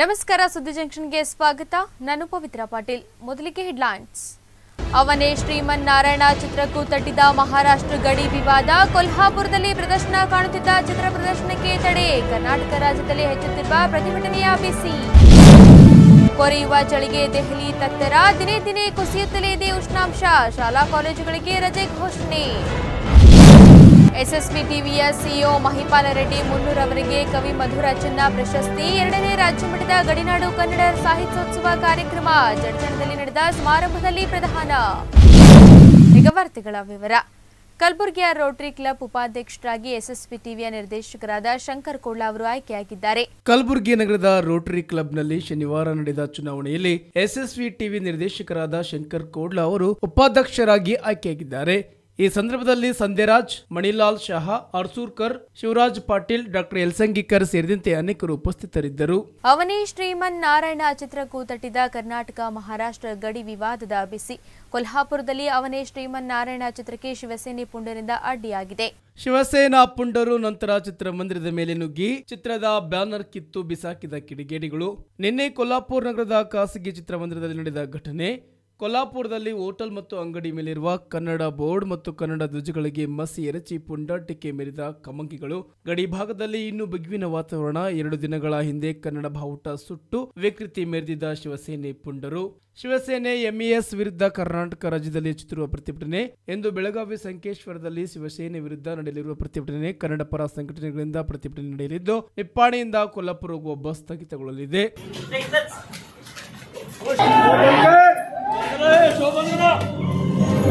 ನಮಸ್ಕಾರ ಸುದ್ದಿ ಜಂಕ್ಷನ್ಗೆ ಸ್ವಾಗತ ನಾನು ಪವಿತ್ರ ಪಾಟೀಲ್ ಮೊದಲಿಗೆ ಹೆಡ್ಲೈನ್ಸ್ ಅವನೇ ಶ್ರೀಮನ್ನಾರಾಯಣ ಚಿತ್ರಕ್ಕೂ ತಟ್ಟಿದ ಮಹಾರಾಷ್ಟ್ರ ಗಡಿ ವಿವಾದ ಕೊಲ್ಹಾಪುರದಲ್ಲಿ ಪ್ರದರ್ಶನ ಕಾಣುತ್ತಿದ್ದ ಚಿತ್ರ ಪ್ರದರ್ಶನಕ್ಕೆ ತಡೆ ಕರ್ನಾಟಕ ರಾಜ್ಯದಲ್ಲಿ ಹೆಚ್ಚುತ್ತಿರುವ ಪ್ರತಿಭಟನೆಯ ಬಿಸಿ ಕೊರೆಯುವ ಚಳಿಗೆ ದೆಹಲಿ ತತ್ತರ ದಿನೇ ದಿನೇ ಕುಸಿಯುತ್ತಲೇ ಇದೆ ಉಷ್ಣಾಂಶ ಶಾಲಾ ಕಾಲೇಜುಗಳಿಗೆ ರಜೆ ಘೋಷಣೆ ಎಸ್ಎಸ್ಬಿ ಟಿವಿಯ ಸಿಇಒ ಮಹಿಪಾಲ ರೆಡ್ಡಿ ಮುನ್ನೂರ್ ಅವರಿಗೆ ಕವಿ ಮಧುರ ಚಿನ್ನ ಪ್ರಶಸ್ತಿ ಎರಡನೇ ರಾಜ್ಯ ಮಟ್ಟದ ಗಡಿನಾಡು ಕನ್ನಡ ಸಾಹಿತ್ಯೋತ್ಸವ ಕಾರ್ಯಕ್ರಮ ಜಡ್ಜಣದಲ್ಲಿ ನಡೆದ ಸಮಾರಂಭದಲ್ಲಿ ಪ್ರಧಾನ ಈಗ ವಿವರ ಕಲಬುರಗಿಯ ರೋಟರಿ ಕ್ಲಬ್ ಉಪಾಧ್ಯಕ್ಷರಾಗಿ ಎಸ್ಎಸ್ಪಿ ಟಿವಿಯ ನಿರ್ದೇಶಕರಾದ ಶಂಕರ್ ಕೋಳ್ಳ ಅವರು ಆಯ್ಕೆಯಾಗಿದ್ದಾರೆ ಕಲಬುರಗಿ ನಗರದ ರೋಟರಿ ಕ್ಲಬ್ನಲ್ಲಿ ಶನಿವಾರ ನಡೆದ ಚುನಾವಣೆಯಲ್ಲಿ ಎಸ್ಎಸ್ವಿ ಟಿವಿ ನಿರ್ದೇಶಕರಾದ ಶಂಕರ್ ಕೋಡ್ಲಾ ಅವರು ಉಪಾಧ್ಯಕ್ಷರಾಗಿ ಆಯ್ಕೆಯಾಗಿದ್ದಾರೆ ಈ ಸಂದರ್ಭದಲ್ಲಿ ಸಂಧ್ಯರಾಜ್ ಮಣಿಲಾಲ್ ಶಹಾ ಅರ್ಸೂರ್ಕರ್ ಶಿವರಾಜ್ ಪಾಟೀಲ್ ಡಾಕ್ಟರ್ ಎಲ್ಸಂಗಿಕರ್ ಸೇರಿದಂತೆ ಅನೇಕರು ಉಪಸ್ಥಿತರಿದ್ದರು ಅವನೇ ಶ್ರೀಮನ್ ನಾರಾಯಣ ಚಿತ್ರಕ್ಕೂ ತಟ್ಟಿದ ಕರ್ನಾಟಕ ಮಹಾರಾಷ್ಟ್ರ ಗಡಿ ವಿವಾದದ ಬಿಸಿ ಕೊಲ್ಹಾಪುರದಲ್ಲಿ ಅವನೇ ಶ್ರೀಮನ್ ನಾರಾಯಣ ಚಿತ್ರಕ್ಕೆ ಶಿವಸೇನೆ ಪುಂಡರಿಂದ ಅಡ್ಡಿಯಾಗಿದೆ ಶಿವಸೇನಾ ಪುಂಡರು ನಂತರ ಚಿತ್ರಮಂದಿರದ ಮೇಲೆ ನುಗ್ಗಿ ಚಿತ್ರದ ಬ್ಯಾನರ್ ಕಿತ್ತು ಬಿಸಾಕಿದ ಕಿಡಿಗೇಡಿಗಳು ನಿನ್ನೆ ಕೊಲ್ಹಾಪುರ ನಗರದ ಖಾಸಗಿ ಚಿತ್ರಮಂದಿರದಲ್ಲಿ ನಡೆದ ಘಟನೆ ಕೊಲ್ಲಾಪುರದಲ್ಲಿ ಹೋಟೆಲ್ ಮತ್ತು ಅಂಗಡಿ ಮೇಲಿರುವ ಕನ್ನಡ ಬೋರ್ಡ್ ಮತ್ತು ಕನ್ನಡ ಧ್ವಜಗಳಿಗೆ ಮಸಿ ಎರಚಿ ಪುಂಡಾಟಿಕೆ ಮೆರಿದ ಕಮಂಗಿಗಳು ಗಡಿಭಾಗದಲ್ಲಿ ಇನ್ನೂ ಬಿಗುವಿನ ವಾತಾವರಣ ಎರಡು ದಿನಗಳ ಹಿಂದೆ ಕನ್ನಡ ಬಾವುಟ ಸುಟ್ಟು ವಿಕೃತಿ ಮೆರೆದಿದ್ದ ಶಿವಸೇನೆ ಪುಂಡರು ಶಿವಸೇನೆ ಎಂಇಎಸ್ ವಿರುದ್ಧ ಕರ್ನಾಟಕ ರಾಜ್ಯದಲ್ಲಿ ಹೆಚ್ಚುತ್ತಿರುವ ಪ್ರತಿಭಟನೆ ಎಂದು ಬೆಳಗಾವಿ ಸಂಕೇಶ್ವರದಲ್ಲಿ ಶಿವಸೇನೆ ವಿರುದ್ಧ ನಡೆಯಲಿರುವ ಪ್ರತಿಭಟನೆ ಕನ್ನಡ ಪರ ಸಂಘಟನೆಗಳಿಂದ ಪ್ರತಿಭಟನೆ ನಡೆಯಲಿದ್ದು ನಿಪ್ಪಾಣಿಯಿಂದ ಕೊಲ್ಲಾಪುರ ಹೋಗುವ ಬಸ್ ಸ್ಥಗಿತಗೊಳ್ಳಲಿದೆ ಬೀದರ್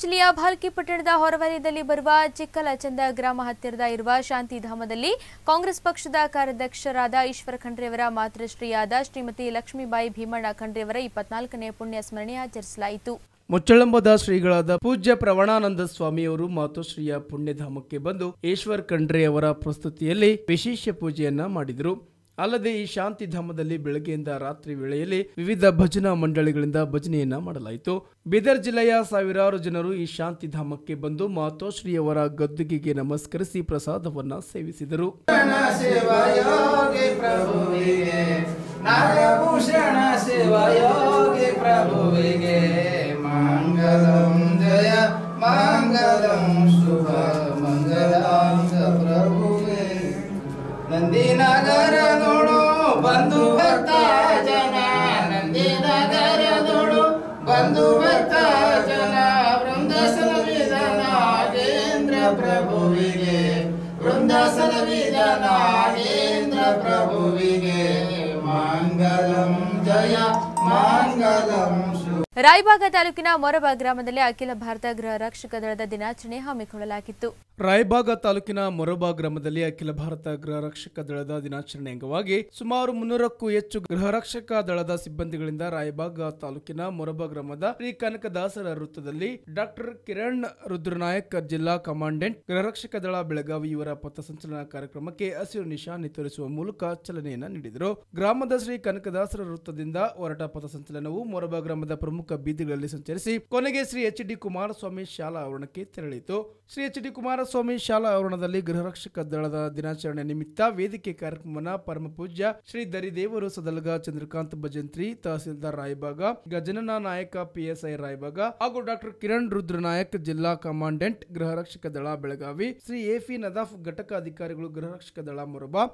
ಜಿಲ್ಲೆಯ ಭಾಲ್ಕಿ ಪಟ್ಟಣದ ಹೊರವಲಯದಲ್ಲಿ ಬರುವ ಚಿಕ್ಕಲಚಂದ ಗ್ರಾಮ ಹತ್ತಿರದ ಇರುವ ಶಾಂತಿಧಾಮದಲ್ಲಿ ಕಾಂಗ್ರೆಸ್ ಪಕ್ಷದ ಕಾರ್ಯಾಧ್ಯಕ್ಷರಾದ ಈಶ್ವರ ಖಂಡ್ರೆಯವರ ಮಾತೃಶ್ರೀಯಾದ ಶ್ರೀಮತಿ ಲಕ್ಷ್ಮೀಬಾಯಿ ಭೀಮಣ್ಣ ಖಂಡ್ರೆಯವರ ಇಪ್ಪತ್ನಾಲ್ಕನೇ ಪುಣ್ಯ ಸ್ಮರಣೆ ಆಚರಿಸಲಾಯಿತು ಮುಚ್ಚಳಂಬದ ಶ್ರೀಗಳಾದ ಪೂಜ್ಯ ಪ್ರವಣಾನಂದ ಸ್ವಾಮಿಯವರು ಮಾತುಶ್ರೀಯ ಪುಣ್ಯಧಾಮಕ್ಕೆ ಬಂದು ಈಶ್ವರ್ ಖಂಡ್ರೆ ಅವರ ಪ್ರಸ್ತುತಿಯಲ್ಲಿ ವಿಶೇಷ ಪೂಜೆಯನ್ನ ಮಾಡಿದರು ಅಲ್ಲದೆ ಈ ಶಾಂತಿಧಾಮದಲ್ಲಿ ಬೆಳಗ್ಗೆಯಿಂದ ರಾತ್ರಿ ವೇಳೆಯಲ್ಲಿ ವಿವಿಧ ಭಜನಾ ಮಂಡಳಿಗಳಿಂದ ಭಜನೆಯನ್ನ ಮಾಡಲಾಯಿತು ಬೀದರ್ ಜಿಲ್ಲೆಯ ಸಾವಿರಾರು ಜನರು ಈ ಶಾಂತಿಧಾಮಕ್ಕೆ ಬಂದು ಮಾತೋಶ್ರೀಯವರ ಗದ್ದುಗೆಗೆ ನಮಸ್ಕರಿಸಿ ಪ್ರಸಾದವನ್ನ ಸೇವಿಸಿದರು ಜಯ ಮಂಗಲಂ ಶುಭ ಮಂಗಲಾಂಗ मङ्गलाङ्ग प्रभुवे ನಂದಿನಗರ ನೋಡು ಬಂಧು ಭಕ್ತ ಜನ ನಂದಿನಗರ ನೋಡು ಬಂಧು ಭಕ್ತ ಜನ ವೃಂದ ಸಲವಿದನ ನಾಗೇಂದ್ರ ಪ್ರಭುವಿಗೆ ವೃಂದ ಸಲವಿದನ ನಾಗೇಂದ್ರ ಪ್ರಭುವಿಗೆ ಮಂಗಲಂ ಜಯ ಮಂಗಲಂ ರಾಯಬಾಗ ತಾಲೂಕಿನ ಮೊರಬ ಗ್ರಾಮದಲ್ಲಿ ಅಖಿಲ ಭಾರತ ಗೃಹ ರಕ್ಷಕ ದಳದ ದಿನಾಚರಣೆ ಹಮ್ಮಿಕೊಳ್ಳಲಾಗಿತ್ತು ರಾಯಬಾಗ ತಾಲೂಕಿನ ಮೊರಬ ಗ್ರಾಮದಲ್ಲಿ ಅಖಿಲ ಭಾರತ ಗೃಹ ರಕ್ಷಕ ದಳದ ದಿನಾಚರಣೆ ಅಂಗವಾಗಿ ಸುಮಾರು ಮುನ್ನೂರಕ್ಕೂ ಹೆಚ್ಚು ಗೃಹ ರಕ್ಷಕ ದಳದ ಸಿಬ್ಬಂದಿಗಳಿಂದ ರಾಯಬಾಗ ತಾಲೂಕಿನ ಮೊರಬ ಗ್ರಾಮದ ಶ್ರೀ ಕನಕದಾಸರ ವೃತ್ತದಲ್ಲಿ ಡಾಕ್ಟರ್ ಕಿರಣ್ ರುದ್ರನಾಯಕ್ ಜಿಲ್ಲಾ ಕಮಾಂಡೆಂಟ್ ಗೃಹ ರಕ್ಷಕ ದಳ ಬೆಳಗಾವಿ ಇವರ ಪಥಸಂಚಲನ ಕಾರ್ಯಕ್ರಮಕ್ಕೆ ಹಸಿರು ನಿಶಾನೆ ತೋರಿಸುವ ಮೂಲಕ ಚಲನೆಯನ್ನು ನೀಡಿದರು ಗ್ರಾಮದ ಶ್ರೀ ಕನಕದಾಸರ ವೃತ್ತದಿಂದ ಹೊರಟ ಪಥಸಂಚಲನವು ಮೊರಬ ಗ್ರಾಮದ ಪ್ರಮುಖ ಪ್ರಮುಖ ಬೀದಿಗಳಲ್ಲಿ ಸಂಚರಿಸಿ ಕೊನೆಗೆ ಶ್ರೀ ಎಚ್ ಡಿ ಕುಮಾರಸ್ವಾಮಿ ಶಾಲಾ ಆವರಣಕ್ಕೆ ತೆರಳಿತು ಶ್ರೀ ಎಚ್ ಡಿ ಕುಮಾರಸ್ವಾಮಿ ಶಾಲಾ ಆವರಣದಲ್ಲಿ ಗೃಹರಕ್ಷಕ ದಳದ ದಿನಾಚರಣೆ ನಿಮಿತ್ತ ವೇದಿಕೆ ಕಾರ್ಯಕ್ರಮನ ಪರಮ ಪೂಜ್ಯ ಶ್ರೀ ದರಿದೇವರು ಸದಲ್ಗ ಚಂದ್ರಕಾಂತ್ ಭಜಂತ್ರಿ ತಹಸೀಲ್ದಾರ್ ರಾಯಬಾಗ ಗಜನನ ನಾಯಕ ಪಿಎಸ್ಐ ರಾಯಬಾಗ ಹಾಗೂ ಡಾಕ್ಟರ್ ಕಿರಣ್ ರುದ್ರನಾಯಕ್ ಜಿಲ್ಲಾ ಕಮಾಂಡೆಂಟ್ ಗೃಹ ರಕ್ಷಕ ದಳ ಬೆಳಗಾವಿ ಶ್ರೀ ಎಫಿ ನದಾಫ್ ಘಟಕ ಅಧಿಕಾರಿಗಳು ಗೃಹರಕ್ಷಕ ದಳ ಮೊರಬಾ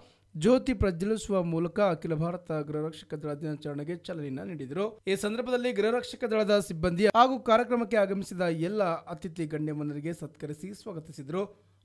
ಜ್ಯೋತಿ ಪ್ರಜ್ವಲಿಸುವ ಮೂಲಕ ಅಖಿಲ ಭಾರತ ಗೃಹರಕ್ಷಕ ದಳ ದಿನಾಚರಣೆಗೆ ಚಾಲನೆಯನ್ನ ನೀಡಿದರು ಈ ಸಂದರ್ಭದಲ್ಲಿ ಗೃಹರಕ್ಷಕ ದಳದ ಸಿಬ್ಬಂದಿ ಹಾಗೂ ಕಾರ್ಯಕ್ರಮಕ್ಕೆ ಆಗಮಿಸಿದ ಎಲ್ಲ ಅತಿಥಿ ಗಣ್ಯಮನ್ನರಿಗೆ ಸತ್ಕರಿಸಿ ಸ್ವಾಗತಿಸಿದರು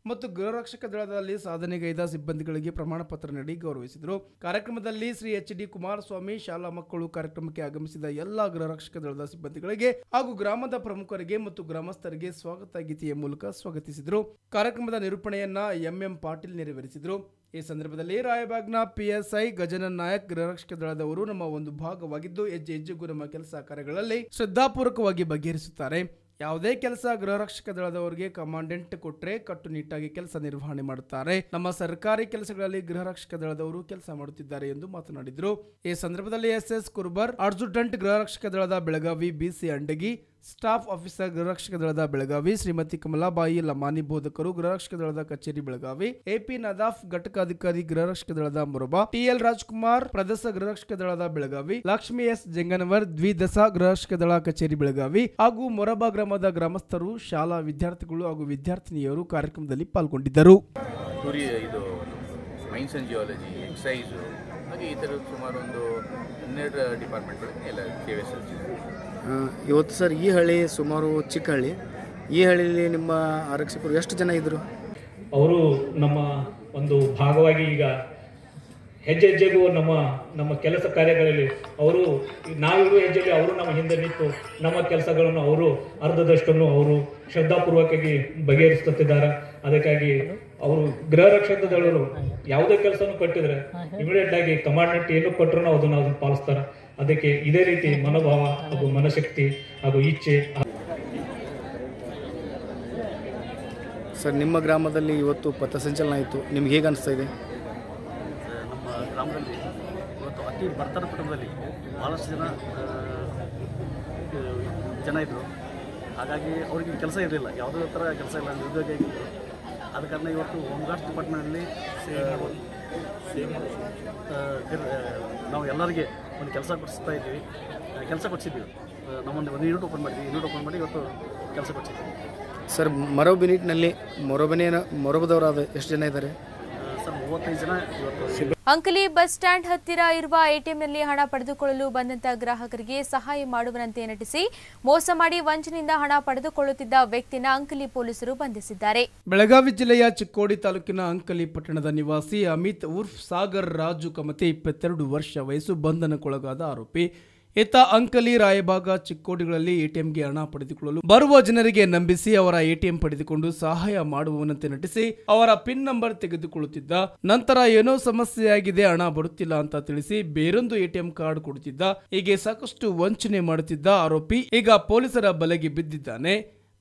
ಮತ್ತು ಗೃಹರಕ್ಷಕ ದಳದಲ್ಲಿ ಸಾಧನೆಗೈದ ಸಿಬ್ಬಂದಿಗಳಿಗೆ ಪ್ರಮಾಣ ಪತ್ರ ನೀಡಿ ಗೌರವಿಸಿದರು ಕಾರ್ಯಕ್ರಮದಲ್ಲಿ ಶ್ರೀ ಎಚ್ ಡಿ ಕುಮಾರಸ್ವಾಮಿ ಶಾಲಾ ಮಕ್ಕಳು ಕಾರ್ಯಕ್ರಮಕ್ಕೆ ಆಗಮಿಸಿದ ಎಲ್ಲ ಗೃಹರಕ್ಷಕ ದಳದ ಸಿಬ್ಬಂದಿಗಳಿಗೆ ಹಾಗೂ ಗ್ರಾಮದ ಪ್ರಮುಖರಿಗೆ ಮತ್ತು ಗ್ರಾಮಸ್ಥರಿಗೆ ಸ್ವಾಗತ ಗೀತೆಯ ಮೂಲಕ ಸ್ವಾಗತಿಸಿದರು ಕಾರ್ಯಕ್ರಮದ ನಿರೂಪಣೆಯನ್ನ ಎಂಎಂ ಪಾಟೀಲ್ ನೆರವೇರಿಸಿದರು ಈ ಸಂದರ್ಭದಲ್ಲಿ ರಾಯಬಾಗ್ನ ಪಿಎಸ್ಐ ಗಜನನ್ ನಾಯಕ್ ಗೃಹರಕ್ಷಕ ದಳದವರು ನಮ್ಮ ಒಂದು ಭಾಗವಾಗಿದ್ದು ಹೆಜ್ಜೆ ಹೆಜ್ಜೆಗೂ ನಮ್ಮ ಕೆಲಸ ಕಾರ್ಯಗಳಲ್ಲಿ ಶ್ರದ್ಧಾಪೂರ್ವಕವಾಗಿ ಬಗೆಹರಿಸುತ್ತಾರೆ ಯಾವುದೇ ಕೆಲಸ ಗೃಹರಕ್ಷಕ ದಳದವರಿಗೆ ಕಮಾಂಡೆಂಟ್ ಕೊಟ್ಟರೆ ಕಟ್ಟುನಿಟ್ಟಾಗಿ ಕೆಲಸ ನಿರ್ವಹಣೆ ಮಾಡುತ್ತಾರೆ ನಮ್ಮ ಸರ್ಕಾರಿ ಕೆಲಸಗಳಲ್ಲಿ ಗೃಹರಕ್ಷಕ ದಳದವರು ಕೆಲಸ ಮಾಡುತ್ತಿದ್ದಾರೆ ಎಂದು ಮಾತನಾಡಿದರು ಈ ಸಂದರ್ಭದಲ್ಲಿ ಎಸ್ ಎಸ್ ಕುರ್ಬರ್ ಗೃಹ ಗೃಹರಕ್ಷಕ ದಳದ Belagavi BC Andagi staff officer ಗೃಹರಕ್ಷಕ ದಳದ ಬೆಳಗಾವಿ ಶ್ರೀಮತಿ ಕಮಲಾಬಾಯಿ ಲಮಾನಿ ಬೋಧಕರು ಗೃಹರಕ್ಷಕ ದಳದ ಕಚೇರಿ ಬೆಳಗಾವಿ ಎಪಿ ನದಾಫ್ ಘಟಕಾಧಿಕಾರಿ ಗೃಹರಕ್ಷಕ ದಳದ ಮೊರಬಾ ಟಿಎಲ್ ರಾಜ್ಕುಮಾರ್ ಪ್ರದಸ ಗೃಹರಕ್ಷಕ ದಳದ ಬೆಳಗಾವಿ ಲಕ್ಷ್ಮಿ ಎಸ್ ಜಂಗನವರ್ ದ್ವಿದಸ ಗೃಹರಕ್ಷಕ ದಳ ಕಚೇರಿ ಬೆಳಗಾವಿ ಹಾಗೂ ಮೊರಬಾ ಗ್ರಾಮದ ಗ್ರಾಮಸ್ಥರು ಶಾಲಾ ವಿದ್ಯಾರ್ಥಿಗಳು ಹಾಗೂ ವಿದ್ಯಾರ್ಥಿನಿಯರು ಕಾರ್ಯಕ್ರಮದಲ್ಲಿ ಪಾಲ್ಗೊಂಡಿದ್ದರು ಹಾಗೆ ಈ ಥರದ ಸುಮಾರು ಒಂದು ಹನ್ನೆರಡು ಡಿಪಾರ್ಟ್ಮೆಂಟ್ಗಳಿಗೆ ಎಲ್ಲ ಕೆ ಎಸ್ ಇವತ್ತು ಸರ್ ಈ ಹಳ್ಳಿ ಸುಮಾರು ಚಿಕ್ಕ ಹಳ್ಳಿ ಈ ಹಳ್ಳಿಯಲ್ಲಿ ನಿಮ್ಮ ಆರಕ್ಷಕರು ಎಷ್ಟು ಜನ ಇದ್ದರು ಅವರು ನಮ್ಮ ಒಂದು ಭಾಗವಾಗಿ ಈಗ ಹೆಜ್ಜೆ ಹೆಜ್ಜೆಗೂ ನಮ್ಮ ನಮ್ಮ ಕೆಲಸ ಕಾರ್ಯಗಳಲ್ಲಿ ಅವರು ನಾವಿರುವ ಹೆಜ್ಜೆಗೆ ಅವರು ನಮ್ಮ ಹಿಂದೆ ನಿಂತು ನಮ್ಮ ಕೆಲಸಗಳನ್ನು ಅವರು ಅರ್ಧದಷ್ಟನ್ನು ಅವರು ಶ್ರದ್ಧಾಪೂರ್ವಕವಾಗಿ ಬಗೆಹರಿಸುತ್ತಿದ್ದಾರೆ ಅದಕ್ಕಾಗಿ ಅವರು ಗೃಹ ರಕ್ಷಕ ದಳರು ಯಾವುದೇ ಕೆಲಸವನ್ನು ಕೊಟ್ಟಿದ್ರೆ ಇಮಿಡಿಯೇಟ್ ಆಗಿ ಕಮಾಂಡೆಂಟ್ ಏನು ಕೊಟ್ಟರು ಅದನ್ನು ಅದನ್ನು ಪಾಲಿಸ್ತಾರೆ ಅದಕ್ಕೆ ಇದೇ ರೀತಿ ಮನೋಭಾವ ಹಾಗೂ ಮನಶಕ್ತಿ ಹಾಗೂ ಇಚ್ಛೆ ಸರ್ ನಿಮ್ಮ ಗ್ರಾಮದಲ್ಲಿ ಇವತ್ತು ಪಥಸಂಚಲನ ಆಯಿತು ನಿಮ್ಗೆ ಹೇಗೆ ಅನಿಸ್ತಾ ಇದೆ ನಮ್ಮ ಗ್ರಾಮದಲ್ಲಿ ಇವತ್ತು ಅತಿ ಬಡತನ ಕುಟುಂಬದಲ್ಲಿ ಭಾಳಷ್ಟು ಜನ ಜನ ಇದ್ದರು ಹಾಗಾಗಿ ಅವ್ರಿಗೆ ಕೆಲಸ ಇರಲಿಲ್ಲ ಯಾವುದೇ ಥರ ಕೆಲಸ ಇಲ್ಲ ನಿರುದ್ಯೋಗ ಆಗಿದ್ದರು ಆದ ಕಾರಣ ಇವತ್ತು ಹೋಮ್ ಗಾರ್ಡ್ಸ್ ಡಿಪಾರ್ಟ್ಮೆಂಟ್ನಲ್ಲಿ ನಾವು ಎಲ್ಲರಿಗೆ ಒಂದು ಕೆಲಸ ಕೊಡಿಸ್ತಾ ಇದ್ದೀವಿ ಕೆಲಸ ಕೊಡಿಸಿದ್ದೀವಿ ನಮ್ಮೊಂದು ಒಂದು ಯೂನಿಟ್ ಓಪನ್ ಮಾಡಿದ್ವಿ ಯೂನಿಟ್ ಓಪನ್ ಮಾಡಿ ಇವತ್ತು ಕೆಲಸ ಕೊಡಿಸಿದ್ದೀವಿ ಸರ್ ಮರೋಬ್ ಮರೊಬ್ಬನೇನ ಮರೋಬದವರಾದ ಎಷ್ಟು ಜನ ಇದ್ದಾರೆ ಅಂಕಲಿ ಬಸ್ ಸ್ಟ್ಯಾಂಡ್ ಹತ್ತಿರ ಇರುವ ಎಟಿಎಂನಲ್ಲಿ ಹಣ ಪಡೆದುಕೊಳ್ಳಲು ಬಂದಂತಹ ಗ್ರಾಹಕರಿಗೆ ಸಹಾಯ ಮಾಡುವಂತೆ ನಟಿಸಿ ಮೋಸ ಮಾಡಿ ವಂಚನೆಯಿಂದ ಹಣ ಪಡೆದುಕೊಳ್ಳುತ್ತಿದ್ದ ವ್ಯಕ್ತಿನ ಅಂಕಲಿ ಪೊಲೀಸರು ಬಂಧಿಸಿದ್ದಾರೆ ಬೆಳಗಾವಿ ಜಿಲ್ಲೆಯ ಚಿಕ್ಕೋಡಿ ತಾಲೂಕಿನ ಅಂಕಲಿ ಪಟ್ಟಣದ ನಿವಾಸಿ ಅಮಿತ್ ಉರ್ಫ್ ಸಾಗರ್ ರಾಜು ಕಮತಿ ಇಪ್ಪತ್ತೆರಡು ವರ್ಷ ವಯಸ್ಸು ಬಂಧನಕ್ಕೊಳಗಾದ ಆರೋಪಿ ಇತ್ತ ಅಂಕಲಿ ರಾಯಭಾಗ ಚಿಕ್ಕೋಡಿಗಳಲ್ಲಿ ಎಟಿಎಂಗೆ ಹಣ ಪಡೆದುಕೊಳ್ಳಲು ಬರುವ ಜನರಿಗೆ ನಂಬಿಸಿ ಅವರ ಎಟಿಎಂ ಪಡೆದುಕೊಂಡು ಸಹಾಯ ಮಾಡುವವನಂತೆ ನಟಿಸಿ ಅವರ ಪಿನ್ ನಂಬರ್ ತೆಗೆದುಕೊಳ್ಳುತ್ತಿದ್ದ ನಂತರ ಏನೋ ಸಮಸ್ಯೆಯಾಗಿದೆ ಹಣ ಬರುತ್ತಿಲ್ಲ ಅಂತ ತಿಳಿಸಿ ಬೇರೊಂದು ಎಟಿಎಂ ಕಾರ್ಡ್ ಕೊಡುತ್ತಿದ್ದ ಹೀಗೆ ಸಾಕಷ್ಟು ವಂಚನೆ ಮಾಡುತ್ತಿದ್ದ ಆರೋಪಿ ಈಗ ಪೊಲೀಸರ ಬಲೆಗೆ ಬಿದ್ದಿದ್ದಾನೆ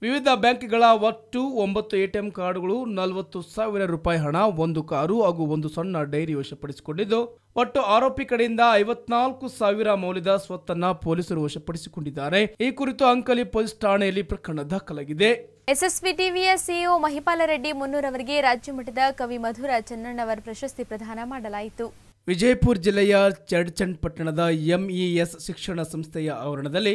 ವಿವಿಧ ಬ್ಯಾಂಕ್ಗಳ ಒಟ್ಟು ಒಂಬತ್ತು ಎಟಿಎಂ ಕಾರ್ಡ್ಗಳು ನಲವತ್ತು ಸಾವಿರ ರೂಪಾಯಿ ಹಣ ಒಂದು ಕಾರು ಹಾಗೂ ಒಂದು ಸಣ್ಣ ಡೈರಿ ವಶಪಡಿಸಿಕೊಂಡಿದ್ದು ಒಟ್ಟು ಆರೋಪಿ ಕಡೆಯಿಂದ ಐವತ್ನಾಲ್ಕು ಸಾವಿರ ಮೌಲ್ಯದ ಸ್ವತ್ತನ್ನ ಪೊಲೀಸರು ವಶಪಡಿಸಿಕೊಂಡಿದ್ದಾರೆ ಈ ಕುರಿತು ಅಂಕಲಿ ಪೊಲೀಸ್ ಠಾಣೆಯಲ್ಲಿ ಪ್ರಕರಣ ದಾಖಲಾಗಿದೆ ಎಸ್ಎಸ್ವಿ ಟಿವಿಯ ಸಿಇಒ ಮಹಿಪಾಲ ರೆಡ್ಡಿ ಮುನ್ನೂರವರಿಗೆ ರಾಜ್ಯ ಮಟ್ಟದ ಕವಿ ಮಧುರ ಚನ್ನಣ್ಣವರ ಪ್ರಶಸ್ತಿ ಪ್ರದಾನ ಮಾಡಲಾಯಿತು ವಿಜಯಪುರ ಜಿಲ್ಲೆಯ ಚಡ್ಚಂಡ್ ಪಟ್ಟಣದ ಎಂಇಎಸ್ ಶಿಕ್ಷಣ ಸಂಸ್ಥೆಯ ಆವರಣದಲ್ಲಿ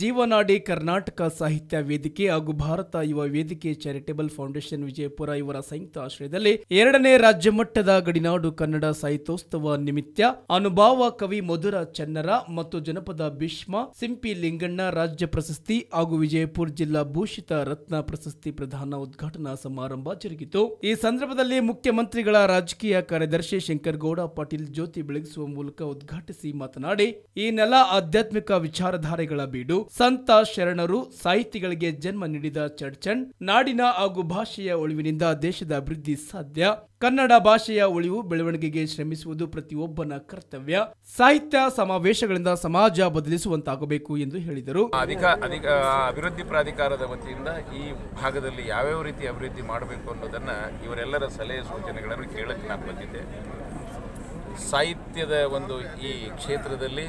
ಜೀವನಾಡಿ ಕರ್ನಾಟಕ ಸಾಹಿತ್ಯ ವೇದಿಕೆ ಹಾಗೂ ಭಾರತ ಯುವ ವೇದಿಕೆ ಚಾರಿಟೇಬಲ್ ಫೌಂಡೇಶನ್ ವಿಜಯಪುರ ಇವರ ಸಂಯುಕ್ತ ಆಶ್ರಯದಲ್ಲಿ ಎರಡನೇ ರಾಜ್ಯ ಮಟ್ಟದ ಗಡಿನಾಡು ಕನ್ನಡ ಸಾಹಿತ್ಯೋತ್ಸವ ನಿಮಿತ್ತ ಅನುಭಾವ ಕವಿ ಮಧುರ ಚನ್ನರ ಮತ್ತು ಜನಪದ ಭೀಷ್ಮ ಸಿಂಪಿ ಲಿಂಗಣ್ಣ ರಾಜ್ಯ ಪ್ರಶಸ್ತಿ ಹಾಗೂ ವಿಜಯಪುರ ಜಿಲ್ಲಾ ಭೂಷಿತ ರತ್ನ ಪ್ರಶಸ್ತಿ ಪ್ರಧಾನ ಉದ್ಘಾಟನಾ ಸಮಾರಂಭ ಜರುಗಿತು ಈ ಸಂದರ್ಭದಲ್ಲಿ ಮುಖ್ಯಮಂತ್ರಿಗಳ ರಾಜಕೀಯ ಕಾರ್ಯದರ್ಶಿ ಗೌಡ ಪಾಟೀಲ್ ಜ್ಯೋತಿ ಬೆಳಗಿಸುವ ಮೂಲಕ ಉದ್ಘಾಟಿಸಿ ಮಾತನಾಡಿ ಈ ನೆಲ ಆಧ್ಯಾತ್ಮಿಕ ವಿಚಾರಧಾರೆಗಳ ಬೀಡು ಸಂತ ಶರಣರು ಸಾಹಿತಿಗಳಿಗೆ ಜನ್ಮ ನೀಡಿದ ಚಡ್ಚಣ್ ನಾಡಿನ ಹಾಗೂ ಭಾಷೆಯ ಉಳಿವಿನಿಂದ ದೇಶದ ಅಭಿವೃದ್ಧಿ ಸಾಧ್ಯ ಕನ್ನಡ ಭಾಷೆಯ ಉಳಿವು ಬೆಳವಣಿಗೆಗೆ ಶ್ರಮಿಸುವುದು ಪ್ರತಿಯೊಬ್ಬನ ಕರ್ತವ್ಯ ಸಾಹಿತ್ಯ ಸಮಾವೇಶಗಳಿಂದ ಸಮಾಜ ಬದಲಿಸುವಂತಾಗಬೇಕು ಎಂದು ಹೇಳಿದರು ಅಧಿಕ ಅಧಿಕ ಅಭಿವೃದ್ಧಿ ಪ್ರಾಧಿಕಾರದ ವತಿಯಿಂದ ಈ ಭಾಗದಲ್ಲಿ ಯಾವ್ಯಾವ ರೀತಿ ಅಭಿವೃದ್ಧಿ ಮಾಡಬೇಕು ಅನ್ನೋದನ್ನ ಇವರೆಲ್ಲರ ಸಲಹೆ ಸೂಚನೆಗಳನ್ನು ಕೇಳಕ್ಕೆ ನಾನು ಬಂದಿದ್ದೆ ಸಾಹಿತ್ಯದ ಒಂದು ಈ ಕ್ಷೇತ್ರದಲ್ಲಿ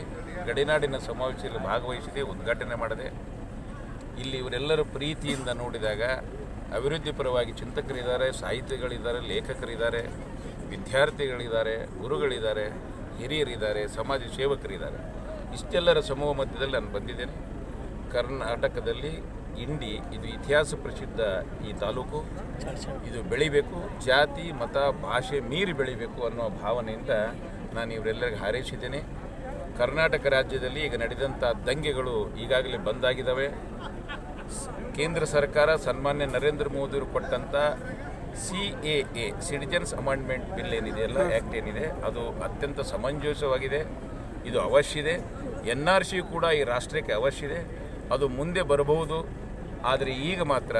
ಗಡಿನಾಡಿನ ಸಮಾವೇಶದಲ್ಲಿ ಭಾಗವಹಿಸಿದೆ ಉದ್ಘಾಟನೆ ಮಾಡಿದೆ ಇಲ್ಲಿ ಇವರೆಲ್ಲರ ಪ್ರೀತಿಯಿಂದ ನೋಡಿದಾಗ ಅಭಿವೃದ್ಧಿಪರವಾಗಿ ಪರವಾಗಿ ಚಿಂತಕರಿದ್ದಾರೆ ಸಾಹಿತಿಗಳಿದ್ದಾರೆ ಲೇಖಕರಿದ್ದಾರೆ ವಿದ್ಯಾರ್ಥಿಗಳಿದ್ದಾರೆ ಗುರುಗಳಿದ್ದಾರೆ ಹಿರಿಯರಿದ್ದಾರೆ ಸಮಾಜ ಸೇವಕರಿದ್ದಾರೆ ಇಷ್ಟೆಲ್ಲರ ಸಮೂಹ ಮಧ್ಯದಲ್ಲಿ ನಾನು ಬಂದಿದ್ದೇನೆ ಕರ್ನಾಟಕದಲ್ಲಿ ಇಂಡಿ ಇದು ಇತಿಹಾಸ ಪ್ರಸಿದ್ಧ ಈ ತಾಲೂಕು ಇದು ಬೆಳಿಬೇಕು ಜಾತಿ ಮತ ಭಾಷೆ ಮೀರಿ ಬೆಳಿಬೇಕು ಅನ್ನೋ ಭಾವನೆಯಿಂದ ನಾನು ಇವರೆಲ್ಲರಿಗೆ ಹಾರೈಸಿದ್ದೇನೆ ಕರ್ನಾಟಕ ರಾಜ್ಯದಲ್ಲಿ ಈಗ ನಡೆದಂಥ ದಂಗೆಗಳು ಈಗಾಗಲೇ ಬಂದಾಗಿದ್ದಾವೆ ಕೇಂದ್ರ ಸರ್ಕಾರ ಸನ್ಮಾನ್ಯ ನರೇಂದ್ರ ಮೋದಿಯವರು ಕೊಟ್ಟಂಥ C A A citizens amendment bill ಏನಿದೆ ಏನಿದೆಯಲ್ಲ ಆ್ಯಕ್ಟ್ ಏನಿದೆ ಅದು ಅತ್ಯಂತ ಸಮಂಜಸವಾಗಿದೆ ಇದು ಅವಶ್ಯ ಇದೆ ಎನ್ ಆರ್ ಸಿ ಕೂಡ ಈ ರಾಷ್ಟ್ರಕ್ಕೆ ಅವಶ್ಯ ಇದೆ ಅದು ಮುಂದೆ ಬರಬಹುದು ಆದರೆ ಈಗ ಮಾತ್ರ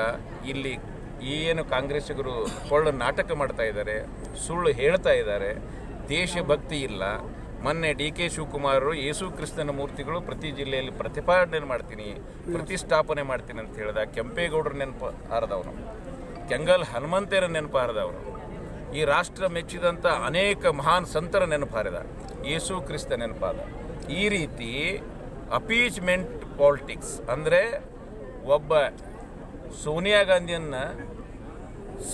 ಇಲ್ಲಿ ಏನು ಕಾಂಗ್ರೆಸ್ಸಿಗರು ಕೊಳ್ಳು ನಾಟಕ ಮಾಡ್ತಾ ಇದ್ದಾರೆ ಸುಳ್ಳು ಹೇಳ್ತಾ ಇದ್ದಾರೆ ದೇಶಭಕ್ತಿ ಇಲ್ಲ ಮೊನ್ನೆ ಡಿ ಕೆ ಶಿವಕುಮಾರರು ಯೇಸು ಕ್ರಿಸ್ತನ ಮೂರ್ತಿಗಳು ಪ್ರತಿ ಜಿಲ್ಲೆಯಲ್ಲಿ ಪ್ರತಿಪಾದನೆ ಮಾಡ್ತೀನಿ ಪ್ರತಿಷ್ಠಾಪನೆ ಮಾಡ್ತೀನಿ ಅಂತ ಹೇಳಿದ ಕೆಂಪೇಗೌಡರ ನೆನಪು ಹಾರದವನು ಕೆಂಗಲ್ ಹನುಮಂತೇರ ನೆನಪು ಹಾರದವನು ಈ ರಾಷ್ಟ್ರ ಮೆಚ್ಚಿದಂಥ ಅನೇಕ ಮಹಾನ್ ಸಂತರ ನೆನಪು ಹಾರಿದ ಯೇಸು ಕ್ರಿಸ್ತ ನೆನಪಾದ ಈ ರೀತಿ ಅಪೀಚ್ಮೆಂಟ್ ಪಾಲಿಟಿಕ್ಸ್ ಅಂದರೆ ಒಬ್ಬ ಸೋನಿಯಾ ಗಾಂಧಿಯನ್ನು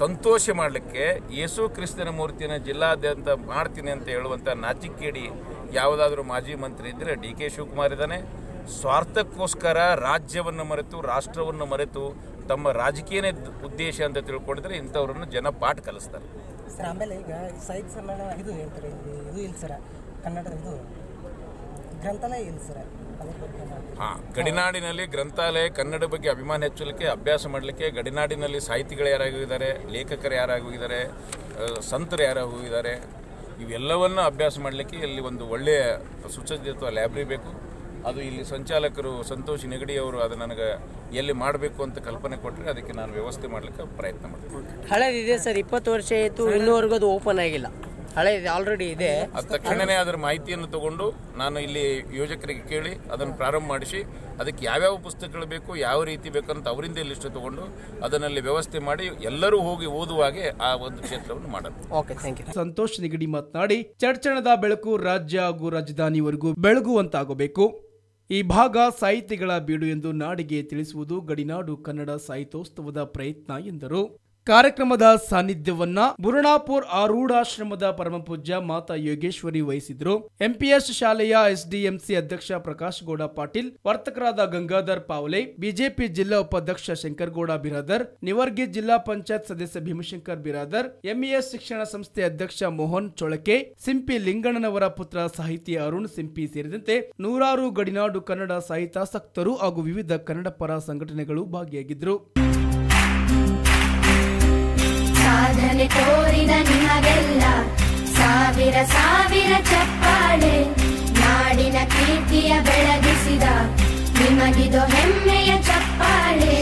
ಸಂತೋಷ ಮಾಡಲಿಕ್ಕೆ ಯೇಸು ಕ್ರಿಸ್ತನ ಮೂರ್ತಿಯನ್ನು ಜಿಲ್ಲಾದ್ಯಂತ ಮಾಡ್ತೀನಿ ಅಂತ ಹೇಳುವಂಥ ನಾಚಿಕೇಡಿ ಯಾವುದಾದ್ರೂ ಮಾಜಿ ಮಂತ್ರಿ ಇದ್ದರೆ ಡಿ ಕೆ ಶಿವಕುಮಾರ್ ಇದ್ದಾನೆ ಸ್ವಾರ್ಥಕ್ಕೋಸ್ಕರ ರಾಜ್ಯವನ್ನು ಮರೆತು ರಾಷ್ಟ್ರವನ್ನು ಮರೆತು ತಮ್ಮ ರಾಜಕೀಯನೇ ಉದ್ದೇಶ ಅಂತ ತಿಳ್ಕೊಂಡಿದ್ರೆ ಇಂಥವ್ರನ್ನು ಜನ ಪಾಠ ಕಲಿಸ್ತಾರೆ ಸರ್ ಆಮೇಲೆ ಈಗ ಹೇಳ್ತಾರೆ ಇದು ಹಾಂ ಗಡಿನಾಡಿನಲ್ಲಿ ಗ್ರಂಥಾಲಯ ಕನ್ನಡ ಬಗ್ಗೆ ಅಭಿಮಾನ ಹೆಚ್ಚಲಿಕ್ಕೆ ಅಭ್ಯಾಸ ಮಾಡಲಿಕ್ಕೆ ಗಡಿನಾಡಿನಲ್ಲಿ ಸಾಹಿತಿಗಳು ಯಾರಾಗಿದ್ದಾರೆ ಲೇಖಕರು ಹೋಗಿದ್ದಾರೆ ಸಂತರು ಯಾರಾಗಿ ಹೋಗಿದ್ದಾರೆ ಇವೆಲ್ಲವನ್ನು ಅಭ್ಯಾಸ ಮಾಡಲಿಕ್ಕೆ ಇಲ್ಲಿ ಒಂದು ಒಳ್ಳೆಯ ಸುಸಜ್ಜಿತ ಲೈಬ್ರರಿ ಬೇಕು ಅದು ಇಲ್ಲಿ ಸಂಚಾಲಕರು ಸಂತೋಷ್ ನೆಗಡಿಯವರು ಅದು ನನಗೆ ಎಲ್ಲಿ ಮಾಡಬೇಕು ಅಂತ ಕಲ್ಪನೆ ಕೊಟ್ಟರೆ ಅದಕ್ಕೆ ನಾನು ವ್ಯವಸ್ಥೆ ಮಾಡಲಿಕ್ಕೆ ಪ್ರಯತ್ನ ಮಾಡ್ತೀನಿ ಹಳೆದಿದೆ ಸರ್ ಇಪ್ಪತ್ತು ವರ್ಷ ಆಯಿತು ಇನ್ನೂವರೆಗೂ ಅದು ಓಪನ್ ಆಗಿಲ್ಲ ಹಳೆ ಆಲ್ರೆಡಿ ಇದೆ ತಕ್ಷಣನೇ ಅದರ ಮಾಹಿತಿಯನ್ನು ತಗೊಂಡು ನಾನು ಇಲ್ಲಿ ಯೋಜಕರಿಗೆ ಕೇಳಿ ಅದನ್ನು ಪ್ರಾರಂಭ ಮಾಡಿಸಿ ಅದಕ್ಕೆ ಯಾವ್ಯಾವ ಪುಸ್ತಕಗಳು ಬೇಕು ಯಾವ ರೀತಿ ಬೇಕಂತ ಅವರಿಂದ ಲಿಸ್ಟ್ ತಗೊಂಡು ಅದನ್ನಲ್ಲಿ ವ್ಯವಸ್ಥೆ ಮಾಡಿ ಎಲ್ಲರೂ ಹೋಗಿ ಓದುವಾಗೆ ಆ ಒಂದು ಕ್ಷೇತ್ರವನ್ನು ಮಾಡೋದು ಸಂತೋಷ್ ನಿಗಡಿ ಮಾತನಾಡಿ ಚರ್ಚಣದ ಬೆಳಕು ರಾಜ್ಯ ಹಾಗೂ ರಾಜಧಾನಿವರೆಗೂ ಬೆಳಗುವಂತಾಗಬೇಕು ಈ ಭಾಗ ಸಾಹಿತಿಗಳ ಬೀಡು ಎಂದು ನಾಡಿಗೆ ತಿಳಿಸುವುದು ಗಡಿನಾಡು ಕನ್ನಡ ಸಾಹಿತ್ಯೋತ್ಸವದ ಪ್ರಯತ್ನ ಎಂದರು ಕಾರ್ಯಕ್ರಮದ ಸಾನ್ನಿಧ್ಯವನ್ನ ಬುರುಣಾಪುರ್ ಆರೂಢಾಶ್ರಮದ ಪರಮಪೂಜ್ಯ ಮಾತಾ ಯೋಗೇಶ್ವರಿ ವಹಿಸಿದ್ರು ಎಂಪಿಎಸ್ ಶಾಲೆಯ ಎಸ್ಡಿಎಂಸಿ ಅಧ್ಯಕ್ಷ ಪ್ರಕಾಶ್ ಗೌಡ ಪಾಟೀಲ್ ವರ್ತಕರಾದ ಗಂಗಾಧರ್ ಪಾವಲೆ ಬಿಜೆಪಿ ಜಿಲ್ಲಾ ಉಪಾಧ್ಯಕ್ಷ ಶಂಕರಗೌಡ ಬಿರಾದರ್ ನಿವರ್ಗಿ ಜಿಲ್ಲಾ ಪಂಚಾಯತ್ ಸದಸ್ಯ ಭೀಮಶಂಕರ್ ಬಿರಾದರ್ ಎಂಇಎಸ್ ಶಿಕ್ಷಣ ಸಂಸ್ಥೆ ಅಧ್ಯಕ್ಷ ಮೋಹನ್ ಚೊಳಕೆ ಸಿಂಪಿ ಲಿಂಗಣ್ಣನವರ ಪುತ್ರ ಸಾಹಿತಿ ಅರುಣ್ ಸಿಂಪಿ ಸೇರಿದಂತೆ ನೂರಾರು ಗಡಿನಾಡು ಕನ್ನಡ ಸಾಹಿತ್ಯಾಸಕ್ತರು ಹಾಗೂ ವಿವಿಧ ಕನ್ನಡ ಪರ ಸಂಘಟನೆಗಳು ಭಾಗಿಯಾಗಿದ್ದರು ಸಾಧನೆ ತೋರಿದ ನಿಮಗೆಲ್ಲ ಸಾವಿರ ಸಾವಿರ ಚಪ್ಪಾಳೆ ನಾಡಿನ ಕೀರ್ತಿಯ ಬೆಳಗಿಸಿದ ನಿಮಗಿದು ಹೆಮ್ಮೆಯ ಚಪ್ಪಾಳೆ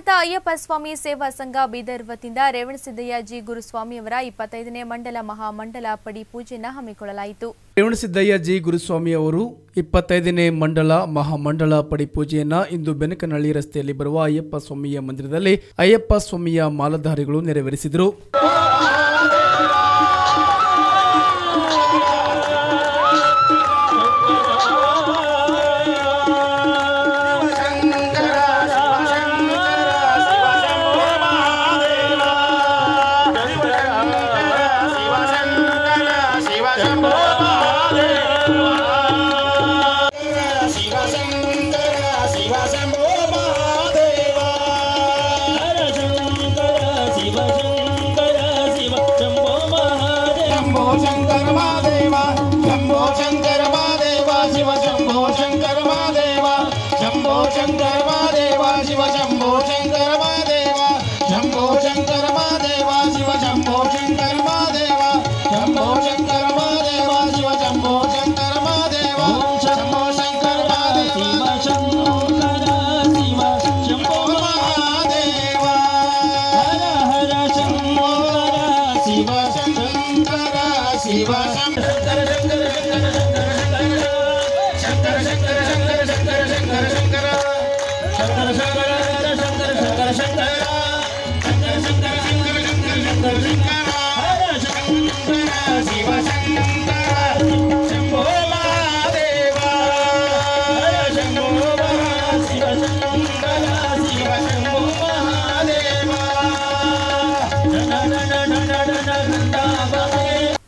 ಭಾರತ ಅಯ್ಯಪ್ಪ ಸ್ವಾಮಿ ಸೇವಾ ಸಂಘ ಬೀದರ್ ವತಿಯಿಂದ ರೇವಣಸಿದ್ದಯ್ಯ ಜಿ ಗುರುಸ್ವಾಮಿಯವರ ಇಪ್ಪತ್ತೈದನೇ ಮಂಡಲ ಮಹಾಮಂಡಲ ಪಡಿ ಪೂಜೆಯನ್ನು ಹಮ್ಮಿಕೊಳ್ಳಲಾಯಿತು ರೇವಣಸಿದ್ದಯ್ಯ ಜಿ ಗುರುಸ್ವಾಮಿ ಅವರು ಇಪ್ಪತ್ತೈದನೇ ಮಂಡಲ ಮಹಾಮಂಡಲ ಪಡಿ ಪೂಜೆಯನ್ನ ಇಂದು ಬೆನಕನಹಳ್ಳಿ ರಸ್ತೆಯಲ್ಲಿ ಬರುವ ಅಯ್ಯಪ್ಪ ಸ್ವಾಮಿಯ ಮಂದಿರದಲ್ಲಿ ಅಯ್ಯಪ್ಪ ಸ್ವಾಮಿಯ ಮಾಲಧಾರಿಗಳು ನೆರವೇರಿಸಿದರು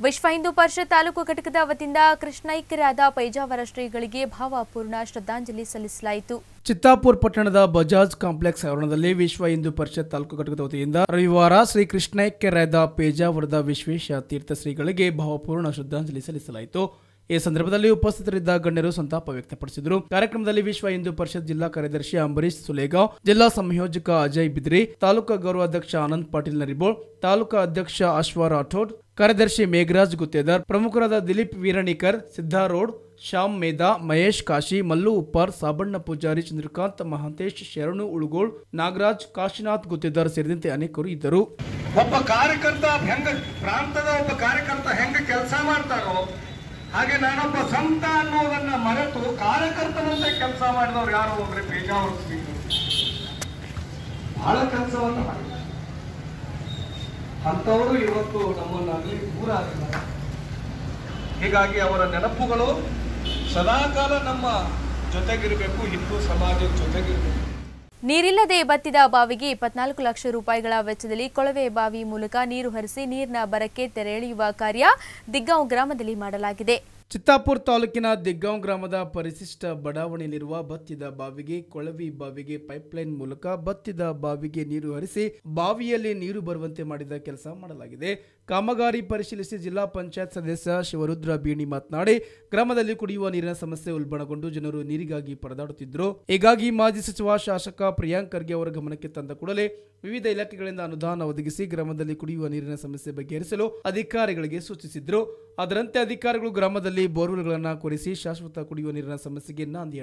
ವಿಶ್ವ ಹಿಂದೂ ಪರಿಷತ್ ತಾಲೂಕು ಘಟಕದ ವತಿಯಿಂದ ಕೃಷ್ಣೈಕ್ಯರಾದ ಪೈಜಾವರ ಶ್ರೀಗಳಿಗೆ ಭಾವಪೂರ್ಣ ಶ್ರದ್ಧಾಂಜಲಿ ಸಲ್ಲಿಸಲಾಯಿತು ಚಿತ್ತಾಪುರ್ ಪಟ್ಟಣದ ಬಜಾಜ್ ಕಾಂಪ್ಲೆಕ್ಸ್ ಆವರಣದಲ್ಲಿ ವಿಶ್ವ ಹಿಂದೂ ಪರಿಷತ್ ತಾಲೂಕು ಘಟಕದ ವತಿಯಿಂದ ರವಿವಾರ ಶ್ರೀ ಕೃಷ್ಣೈಕ್ಯರಾದ ಪೇಜಾವರದ ವಿಶ್ವೇಶ ತೀರ್ಥ ಶ್ರೀಗಳಿಗೆ ಭಾವಪೂರ್ಣ ಶ್ರದ್ಧಾಂಜಲಿ ಸಲ್ಲಿಸಲಾಯಿತು ಈ ಸಂದರ್ಭದಲ್ಲಿ ಉಪಸ್ಥಿತರಿದ್ದ ಗಣ್ಯರು ಸಂತಾಪ ವ್ಯಕ್ತಪಡಿಸಿದರು ಕಾರ್ಯಕ್ರಮದಲ್ಲಿ ವಿಶ್ವ ಹಿಂದೂ ಪರಿಷತ್ ಜಿಲ್ಲಾ ಕಾರ್ಯದರ್ಶಿ ಅಂಬರೀಶ್ ಸುಲೇಗಾವ್ ಜಿಲ್ಲಾ ಸಂಯೋಜಕ ಅಜಯ್ ಬಿದ್ರಿ ತಾಲೂಕು ಗೌರವಾಧ್ಯಕ್ಷ ಆನಂದ್ ಪಾಟೀಲ್ ನರಿಬೋಳ್ ತಾಲೂಕಾ ಅಧ್ಯಕ್ಷ ಅಶ್ವ ರಾಠೋಡ್ ಕಾರ್ಯದರ್ಶಿ ಮೇಘರಾಜ್ ಗುತ್ತೇದಾರ್ ಪ್ರಮುಖರಾದ ದಿಲೀಪ್ ವೀರಣಿಕರ್ ಸಿದ್ದಾರೋಡ್ ಶ್ಯಾಮ್ ಮೇಧಾ ಮಹೇಶ್ ಕಾಶಿ ಮಲ್ಲು ಉಪ್ಪಾರ್ ಸಾಬಣ್ಣ ಪೂಜಾರಿ ಚಂದ್ರಕಾಂತ್ ಮಹಾಂತೇಶ್ ಶರಣು ಉಳುಗೋಳ್ ನಾಗರಾಜ್ ಕಾಶಿನಾಥ್ ಗುತ್ತೇದಾರ್ ಸೇರಿದಂತೆ ಅನೇಕರು ಇದ್ದರು ಒಬ್ಬ ಕಾರ್ಯಕರ್ತ ಹೆಂಗ ಪ್ರಾಂತದ ಒಬ್ಬ ಕಾರ್ಯಕರ್ತ ಹೆಂಗ ಕೆಲಸ ಮಾಡ್ತಾರೋ ಹಾಗೆ ನಾನೊಬ್ಬ ಸಂತ ಅನ್ನೋದನ್ನ ಮರೆತು ಕಾರ್ಯಕರ್ತನಂತೆ ಕೆಲಸ ಮಾಡಿದವ್ರು ಯಾರು ಒಬ್ಬರೇ ಪೇಜಾವರ್ ಬಹಳ ಕೆಲಸವನ್ನು ಮಾಡಿದ್ರು ಅಂಥವರು ಇವತ್ತು ನಮ್ಮನ್ನಾಗಲಿ ದೂರ ಆಗಿದ್ದಾರೆ ಹೀಗಾಗಿ ಅವರ ನೆನಪುಗಳು ಸದಾಕಾಲ ನಮ್ಮ ಜೊತೆಗಿರಬೇಕು ಹಿಂದೂ ಸಮಾಜದ ಜೊತೆಗಿರಬೇಕು ನೀರಿಲ್ಲದೆ ಬತ್ತಿದ ಬಾವಿಗೆ ಇಪ್ಪತ್ನಾಲ್ಕು ಲಕ್ಷ ರೂಪಾಯಿಗಳ ವೆಚ್ಚದಲ್ಲಿ ಕೊಳವೆ ಬಾವಿ ಮೂಲಕ ನೀರು ಹರಿಸಿ ನೀರಿನ ಬರಕ್ಕೆ ತೆರೆಳೆಯುವ ಕಾರ್ಯ ದಿಗ್ಗಾಂವ್ ಗ್ರಾಮದಲ್ಲಿ ಮಾಡಲಾಗಿದೆ ಚಿತ್ತಾಪುರ ತಾಲೂಕಿನ ದಿಗ್ಗಾಂವ್ ಗ್ರಾಮದ ಪರಿಶಿಷ್ಟ ಬಡಾವಣೆಯಲ್ಲಿರುವ ಬತ್ತಿದ ಬಾವಿಗೆ ಕೊಳವಿ ಬಾವಿಗೆ ಪೈಪ್ಲೈನ್ ಮೂಲಕ ಬತ್ತಿದ ಬಾವಿಗೆ ನೀರು ಹರಿಸಿ ಬಾವಿಯಲ್ಲಿ ನೀರು ಬರುವಂತೆ ಮಾಡಿದ ಕೆಲಸ ಮಾಡಲಾಗಿದೆ ಕಾಮಗಾರಿ ಪರಿಶೀಲಿಸಿ ಜಿಲ್ಲಾ ಪಂಚಾಯತ್ ಸದಸ್ಯ ಶಿವರುದ್ರ ಬೀಣಿ ಮಾತನಾಡಿ ಗ್ರಾಮದಲ್ಲಿ ಕುಡಿಯುವ ನೀರಿನ ಸಮಸ್ಯೆ ಉಲ್ಬಣಗೊಂಡು ಜನರು ನೀರಿಗಾಗಿ ಪರದಾಡುತ್ತಿದ್ದರು ಹೀಗಾಗಿ ಮಾಜಿ ಸಚಿವ ಶಾಸಕ ಪ್ರಿಯಾಂಕ್ ಖರ್ಗೆ ಅವರ ಗಮನಕ್ಕೆ ತಂದ ಕೂಡಲೇ ವಿವಿಧ ಇಲಾಖೆಗಳಿಂದ ಅನುದಾನ ಒದಗಿಸಿ ಗ್ರಾಮದಲ್ಲಿ ಕುಡಿಯುವ ನೀರಿನ ಸಮಸ್ಯೆ ಬಗೆಹರಿಸಲು ಅಧಿಕಾರಿಗಳಿಗೆ ಸೂಚಿಸಿದ್ರು ಅದರಂತೆ ಅಧಿಕಾರಿಗಳು ಗ್ರಾಮದಲ್ಲಿ ಬೋರ್ವೆಲ್ಗಳನ್ನು ಕೊರೆಸಿ ಶಾಶ್ವತ ಕುಡಿಯುವ ನೀರಿನ ಸಮಸ್ಯೆಗೆ ನಾಂದಿ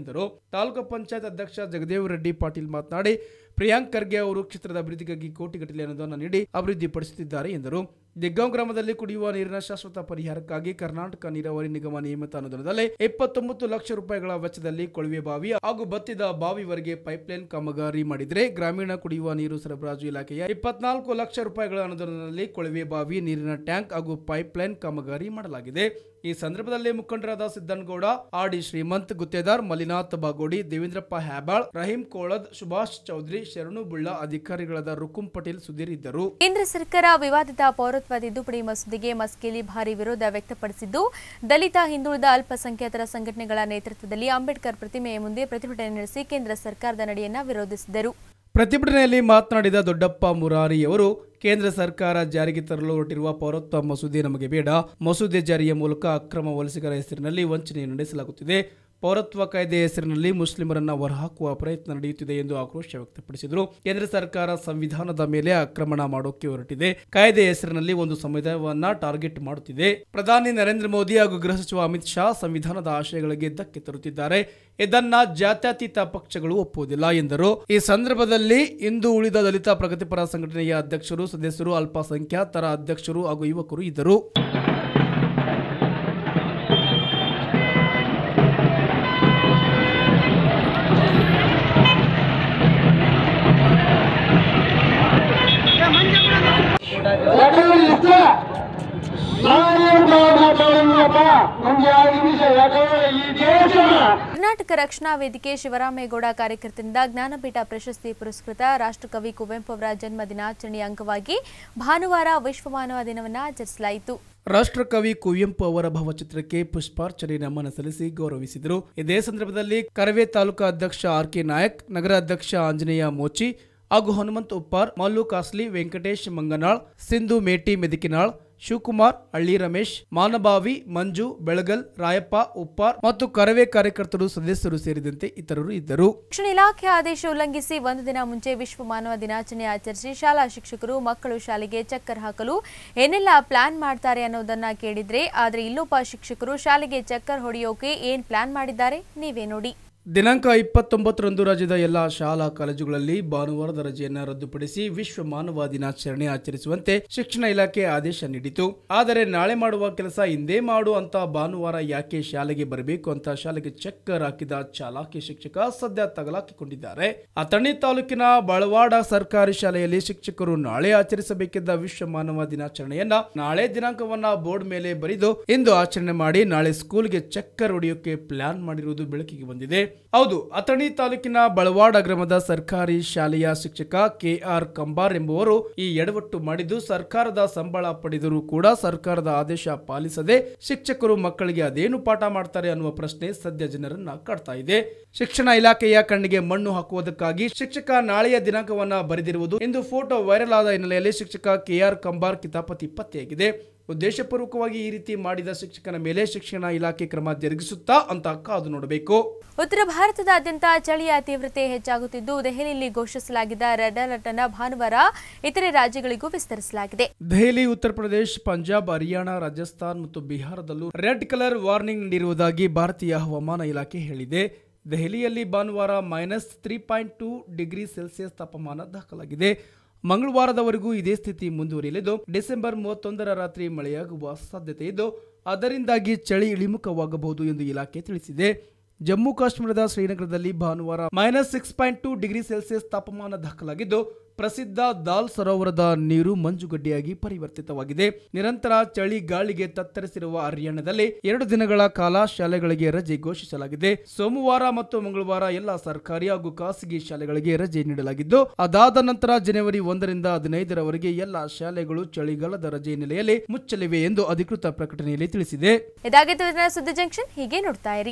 ಎಂದರು ತಾಲೂಕು ಪಂಚಾಯತ್ ಅಧ್ಯಕ್ಷ ಜಗದೇವ್ ರೆಡ್ಡಿ ಪಾಟೀಲ್ ಮಾತನಾಡಿ ಪ್ರಿಯಾಂಕ್ ಖರ್ಗೆ ಅವರು ಕ್ಷೇತ್ರದ ಅಭಿವೃದ್ಧಿಗಾಗಿ ಕೋಟಿಗಟ್ಟಲೆ ಅನುದಾನ ನೀಡಿ ಅಭಿವೃದ್ಧಿಪಡಿಸುತ್ತಿದ್ದಾರೆ ಎಂದರು ದಿಗ್ಗಾಂವ್ ಗ್ರಾಮದಲ್ಲಿ ಕುಡಿಯುವ ನೀರಿನ ಶಾಶ್ವತ ಪರಿಹಾರಕ್ಕಾಗಿ ಕರ್ನಾಟಕ ನೀರಾವರಿ ನಿಗಮ ನಿಯಮಿತ ಅನುದಾನದಲ್ಲಿ ಇಪ್ಪತ್ತೊಂಬತ್ತು ಲಕ್ಷ ರೂಪಾಯಿಗಳ ವೆಚ್ಚದಲ್ಲಿ ಕೊಳವೆ ಬಾವಿ ಹಾಗೂ ಬತ್ತಿದ ಬಾವಿವರೆಗೆ ಪೈಪ್ಲೈನ್ ಕಾಮಗಾರಿ ಮಾಡಿದರೆ ಗ್ರಾಮೀಣ ಕುಡಿಯುವ ನೀರು ಸರಬರಾಜು ಇಲಾಖೆಯ ಇಪ್ಪತ್ನಾಲ್ಕು ಲಕ್ಷ ರೂಪಾಯಿಗಳ ಅನುದಾನದಲ್ಲಿ ಕೊಳವೆ ಬಾವಿ ನೀರಿನ ಟ್ಯಾಂಕ್ ಹಾಗೂ ಪೈಪ್ಲೈನ್ ಕಾಮಗಾರಿ ಮಾಡಲಾಗಿದೆ ಈ ಸಂದರ್ಭದಲ್ಲಿ ಮುಖಂಡರಾದ ಸಿದ್ದನಗೌಡ ಆರ್ ಡಿ ಶ್ರೀಮಂತ್ ಗುತ್ತೇದಾರ್ ಮಲಿನಾಥ್ ಬಾಗೋಡಿ ದೇವೇಂದ್ರಪ್ಪ ಹ್ಯಾಬಾಳ್ ರಹೀಂ ಕೋಳದ್ ಸುಭಾಷ್ ಚೌಧರಿ ಶರಣು ಬುಳ್ಳ ಅಧಿಕಾರಿಗಳಾದ ರುಕುಂ ಪಟೇಲ್ ಇದ್ದರು ಕೇಂದ್ರ ಸರ್ಕಾರ ವಿವಾದಿತ ಪೌರತ್ವ ತಿದ್ದುಪಡಿ ಮಸೂದೆಗೆ ಮಸ್ಕಿಯಲ್ಲಿ ಭಾರಿ ವಿರೋಧ ವ್ಯಕ್ತಪಡಿಸಿದ್ದು ದಲಿತ ಹಿಂದುಳಿದ ಅಲ್ಪಸಂಖ್ಯಾತರ ಸಂಘಟನೆಗಳ ನೇತೃತ್ವದಲ್ಲಿ ಅಂಬೇಡ್ಕರ್ ಪ್ರತಿಮೆಯ ಮುಂದೆ ಪ್ರತಿಭಟನೆ ನಡೆಸಿ ಕೇಂದ್ರ ಸರ್ಕಾರದ ನಡೆಯನ್ನ ವಿರೋಧಿಸಿದರು ಪ್ರತಿಭಟನೆಯಲ್ಲಿ ಮಾತನಾಡಿದ ದೊಡ್ಡಪ್ಪ ಮುರಾರಿಯವರು ಕೇಂದ್ರ ಸರ್ಕಾರ ಜಾರಿಗೆ ತರಲು ಹೊರಟಿರುವ ಪೌರತ್ವ ಮಸೂದೆ ನಮಗೆ ಬೇಡ ಮಸೂದೆ ಜಾರಿಯ ಮೂಲಕ ಅಕ್ರಮ ವಲಸಿಗರ ಹೆಸರಿನಲ್ಲಿ ವಂಚನೆ ನಡೆಸಲಾಗುತ್ತಿದೆ ಪೌರತ್ವ ಕಾಯ್ದೆ ಹೆಸರಿನಲ್ಲಿ ಮುಸ್ಲಿಮರನ್ನು ಹೊರಹಾಕುವ ಪ್ರಯತ್ನ ನಡೆಯುತ್ತಿದೆ ಎಂದು ಆಕ್ರೋಶ ವ್ಯಕ್ತಪಡಿಸಿದರು ಕೇಂದ್ರ ಸರ್ಕಾರ ಸಂವಿಧಾನದ ಮೇಲೆ ಆಕ್ರಮಣ ಮಾಡೋಕೆ ಹೊರಟಿದೆ ಕಾಯ್ದೆ ಹೆಸರಿನಲ್ಲಿ ಒಂದು ಸಮುದಾಯವನ್ನ ಟಾರ್ಗೆಟ್ ಮಾಡುತ್ತಿದೆ ಪ್ರಧಾನಿ ನರೇಂದ್ರ ಮೋದಿ ಹಾಗೂ ಗೃಹ ಸಚಿವ ಅಮಿತ್ ಶಾ ಸಂವಿಧಾನದ ಆಶಯಗಳಿಗೆ ಧಕ್ಕೆ ತರುತ್ತಿದ್ದಾರೆ ಇದನ್ನ ಜಾತ್ಯತೀತ ಪಕ್ಷಗಳು ಒಪ್ಪುವುದಿಲ್ಲ ಎಂದರು ಈ ಸಂದರ್ಭದಲ್ಲಿ ಇಂದು ಉಳಿದ ದಲಿತ ಪ್ರಗತಿಪರ ಸಂಘಟನೆಯ ಅಧ್ಯಕ್ಷರು ಸದಸ್ಯರು ಅಲ್ಪಸಂಖ್ಯಾತರ ಅಧ್ಯಕ್ಷರು ಹಾಗೂ ಯುವಕರು ಇದ್ದರು ಕರ್ನಾಟಕ ರಕ್ಷಣಾ ವೇದಿಕೆ ಶಿವರಾಮೇಗೌಡ ಕಾರ್ಯಕ್ರಮದಿಂದ ಜ್ಞಾನಪೀಠ ಪ್ರಶಸ್ತಿ ಪುರಸ್ಕೃತ ರಾಷ್ಟ್ರಕವಿ ಕುವೆಂಪು ಅವರ ಜನ್ಮ ದಿನಾಚರಣೆಯ ಅಂಗವಾಗಿ ಭಾನುವಾರ ವಿಶ್ವ ಮಾನವ ದಿನವನ್ನು ಆಚರಿಸಲಾಯಿತು ರಾಷ್ಟ್ರಕವಿ ಕುವೆಂಪು ಅವರ ಭಾವಚಿತ್ರಕ್ಕೆ ಪುಷ್ಪಾರ್ಚನೆ ನಮನ ಸಲ್ಲಿಸಿ ಗೌರವಿಸಿದರು ಇದೇ ಸಂದರ್ಭದಲ್ಲಿ ಕರವೇ ತಾಲೂಕಾ ಅಧ್ಯಕ್ಷ ಆರ್ ಕೆ ನಾಯಕ್ ನಗರ ಅಧ್ಯಕ್ಷ ಆಂಜನೇಯ ಮೋಚಿ ಹಾಗೂ ಹನುಮಂತ ಉಪ್ಪಾರ್ ಮಲ್ಲು ಕಾಸ್ಲಿ ವೆಂಕಟೇಶ್ ಮಂಗನಾಳ್ ಸಿಂಧು ಮೇಟಿ ಮೆದಿಕಿನಾಳ್ ಶಿವಕುಮಾರ್ ಹಳ್ಳಿ ರಮೇಶ್ ಮಾನಭಾವಿ ಮಂಜು ಬೆಳಗಲ್ ರಾಯಪ್ಪ ಉಪ್ಪಾರ್ ಮತ್ತು ಕರವೇ ಕಾರ್ಯಕರ್ತರು ಸದಸ್ಯರು ಸೇರಿದಂತೆ ಇತರರು ಇದ್ದರು ಶಿಕ್ಷಣ ಇಲಾಖೆ ಆದೇಶ ಉಲ್ಲಂಘಿಸಿ ಒಂದು ದಿನ ಮುಂಚೆ ವಿಶ್ವ ಮಾನವ ದಿನಾಚರಣೆ ಆಚರಿಸಿ ಶಾಲಾ ಶಿಕ್ಷಕರು ಮಕ್ಕಳು ಶಾಲೆಗೆ ಚಕ್ಕರ್ ಹಾಕಲು ಏನೆಲ್ಲ ಪ್ಲಾನ್ ಮಾಡ್ತಾರೆ ಅನ್ನೋದನ್ನ ಕೇಳಿದ್ರೆ ಆದ್ರೆ ಇಲ್ಲೊಬ್ಬ ಶಿಕ್ಷಕರು ಶಾಲೆಗೆ ಚಕ್ಕರ್ ಹೊಡೆಯೋಕೆ ಏನ್ ಪ್ಲಾನ್ ಮಾಡಿದ್ದಾರೆ ನೀವೇ ನೋಡಿ ದಿನಾಂಕ ಇಪ್ಪತ್ತೊಂಬತ್ತರಂದು ರಾಜ್ಯದ ಎಲ್ಲ ಶಾಲಾ ಕಾಲೇಜುಗಳಲ್ಲಿ ಭಾನುವಾರದ ರಜೆಯನ್ನು ರದ್ದುಪಡಿಸಿ ವಿಶ್ವ ಮಾನವ ದಿನಾಚರಣೆ ಆಚರಿಸುವಂತೆ ಶಿಕ್ಷಣ ಇಲಾಖೆ ಆದೇಶ ನೀಡಿತು ಆದರೆ ನಾಳೆ ಮಾಡುವ ಕೆಲಸ ಇಂದೇ ಮಾಡು ಅಂತ ಭಾನುವಾರ ಯಾಕೆ ಶಾಲೆಗೆ ಬರಬೇಕು ಅಂತ ಶಾಲೆಗೆ ಚಕ್ಕರ್ ಹಾಕಿದ ಚಾಲಾಕಿ ಶಿಕ್ಷಕ ಸದ್ಯ ತಗಲಾಕಿಕೊಂಡಿದ್ದಾರೆ ಅಥಣಿ ತಾಲೂಕಿನ ಬಳವಾಡ ಸರ್ಕಾರಿ ಶಾಲೆಯಲ್ಲಿ ಶಿಕ್ಷಕರು ನಾಳೆ ಆಚರಿಸಬೇಕಿದ್ದ ವಿಶ್ವ ಮಾನವ ದಿನಾಚರಣೆಯನ್ನ ನಾಳೆ ದಿನಾಂಕವನ್ನ ಬೋರ್ಡ್ ಮೇಲೆ ಬರೆದು ಇಂದು ಆಚರಣೆ ಮಾಡಿ ನಾಳೆ ಸ್ಕೂಲ್ಗೆ ಚಕ್ಕರ್ ಹೊಡೆಯೋಕೆ ಪ್ಲಾನ್ ಮಾಡಿರುವುದು ಬೆಳಕಿಗೆ ಬಂದಿದೆ ಹೌದು ಅಥಣಿ ತಾಲೂಕಿನ ಬಳವಾಡ ಗ್ರಾಮದ ಸರ್ಕಾರಿ ಶಾಲೆಯ ಶಿಕ್ಷಕ ಕೆ ಆರ್ ಕಂಬಾರ್ ಎಂಬುವರು ಈ ಎಡವಟ್ಟು ಮಾಡಿದ್ದು ಸರ್ಕಾರದ ಸಂಬಳ ಪಡೆದರೂ ಕೂಡ ಸರ್ಕಾರದ ಆದೇಶ ಪಾಲಿಸದೆ ಶಿಕ್ಷಕರು ಮಕ್ಕಳಿಗೆ ಅದೇನು ಪಾಠ ಮಾಡ್ತಾರೆ ಅನ್ನುವ ಪ್ರಶ್ನೆ ಸದ್ಯ ಜನರನ್ನ ಕಾಡ್ತಾ ಇದೆ ಶಿಕ್ಷಣ ಇಲಾಖೆಯ ಕಣ್ಣಿಗೆ ಮಣ್ಣು ಹಾಕುವುದಕ್ಕಾಗಿ ಶಿಕ್ಷಕ ನಾಳೆಯ ದಿನಾಂಕವನ್ನ ಬರೆದಿರುವುದು ಎಂದು ಫೋಟೋ ವೈರಲ್ ಆದ ಹಿನ್ನೆಲೆಯಲ್ಲಿ ಶಿಕ್ಷಕ ಕೆ ಆರ್ ಕಂಬಾರ್ ಕಿತಾಪತಿ ಪತ್ತೆಯಾಗಿದೆ ಉದ್ದೇಶಪೂರ್ವಕವಾಗಿ ಈ ರೀತಿ ಮಾಡಿದ ಶಿಕ್ಷಕನ ಮೇಲೆ ಶಿಕ್ಷಣ ಇಲಾಖೆ ಕ್ರಮ ಜರುಗಿಸುತ್ತಾ ಅಂತ ಕಾದು ನೋಡಬೇಕು ಉತ್ತರ ಭಾರತದಾದ್ಯಂತ ಚಳಿಯ ತೀವ್ರತೆ ಹೆಚ್ಚಾಗುತ್ತಿದ್ದು ದೆಹಲಿಯಲ್ಲಿ ಘೋಷಿಸಲಾಗಿದ್ದ ರೆಡ್ ಅಲರ್ಟ್ ಅನ್ನು ಭಾನುವಾರ ಇತರೆ ರಾಜ್ಯಗಳಿಗೂ ವಿಸ್ತರಿಸಲಾಗಿದೆ ದೆಹಲಿ ಉತ್ತರ ಪ್ರದೇಶ ಪಂಜಾಬ್ ಹರಿಯಾಣ ರಾಜಸ್ಥಾನ್ ಮತ್ತು ಬಿಹಾರದಲ್ಲೂ ರೆಡ್ ಕಲರ್ ವಾರ್ನಿಂಗ್ ನೀಡಿರುವುದಾಗಿ ಭಾರತೀಯ ಹವಾಮಾನ ಇಲಾಖೆ ಹೇಳಿದೆ ದೆಹಲಿಯಲ್ಲಿ ಭಾನುವಾರ minus three point two degree Celsius ತಾಪಮಾನ ದಾಖಲಾಗಿದೆ ಮಂಗಳವಾರದವರೆಗೂ ಇದೇ ಸ್ಥಿತಿ ಮುಂದುವರಿಯಲಿದ್ದು ಡಿಸೆಂಬರ್ ಮೂವತ್ತೊಂದರ ರಾತ್ರಿ ಮಳೆಯಾಗುವ ಸಾಧ್ಯತೆ ಇದ್ದು ಅದರಿಂದಾಗಿ ಚಳಿ ಇಳಿಮುಖವಾಗಬಹುದು ಎಂದು ಇಲಾಖೆ ತಿಳಿಸಿದೆ ಜಮ್ಮು ಕಾಶ್ಮೀರದ ಶ್ರೀನಗರದಲ್ಲಿ ಭಾನುವಾರ minus six point two degree Celsius ತಾಪಮಾನ ದಾಖಲಾಗಿದ್ದು ಪ್ರಸಿದ್ಧ ದಾಲ್ ಸರೋವರದ ನೀರು ಮಂಜುಗಡ್ಡೆಯಾಗಿ ಪರಿವರ್ತಿತವಾಗಿದೆ ನಿರಂತರ ಚಳಿ ಗಾಳಿಗೆ ತತ್ತರಿಸಿರುವ ಹರಿಯಾಣದಲ್ಲಿ ಎರಡು ದಿನಗಳ ಕಾಲ ಶಾಲೆಗಳಿಗೆ ರಜೆ ಘೋಷಿಸಲಾಗಿದೆ ಸೋಮವಾರ ಮತ್ತು ಮಂಗಳವಾರ ಎಲ್ಲಾ ಸರ್ಕಾರಿ ಹಾಗೂ ಖಾಸಗಿ ಶಾಲೆಗಳಿಗೆ ರಜೆ ನೀಡಲಾಗಿದ್ದು ಅದಾದ ನಂತರ ಜನವರಿ ಒಂದರಿಂದ ಹದಿನೈದರವರೆಗೆ ಎಲ್ಲಾ ಶಾಲೆಗಳು ಚಳಿಗಾಲದ ರಜೆ ನೆಲೆಯಲ್ಲಿ ಮುಚ್ಚಲಿವೆ ಎಂದು ಅಧಿಕೃತ ಪ್ರಕಟಣೆಯಲ್ಲಿ ತಿಳಿಸಿದೆ ಸುದ್ದಿ ಜಂಕ್ಷನ್ ಹೀಗೆ ನೋಡ್ತಾ ಇರಿ